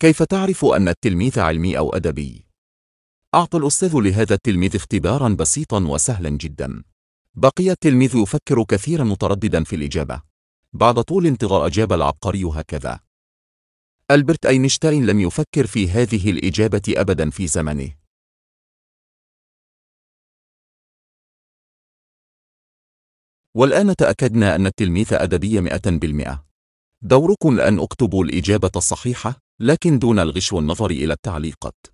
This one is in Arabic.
كيف تعرف أن التلميذ علمي أو أدبي؟ أعطى الأستاذ لهذا التلميذ اختبارا بسيطا وسهلا جدا. بقي التلميذ يفكر كثيرا مترددا في الإجابة. بعد طول انتظار أجاب العبقري هكذا. ألبرت أينشتاين لم يفكر في هذه الإجابة أبدا في زمنه. والآن تأكدنا أن التلميذ أدبي 100%. دوركم الآن اكتبوا الإجابة الصحيحة لكن دون الغش والنظر إلى التعليقات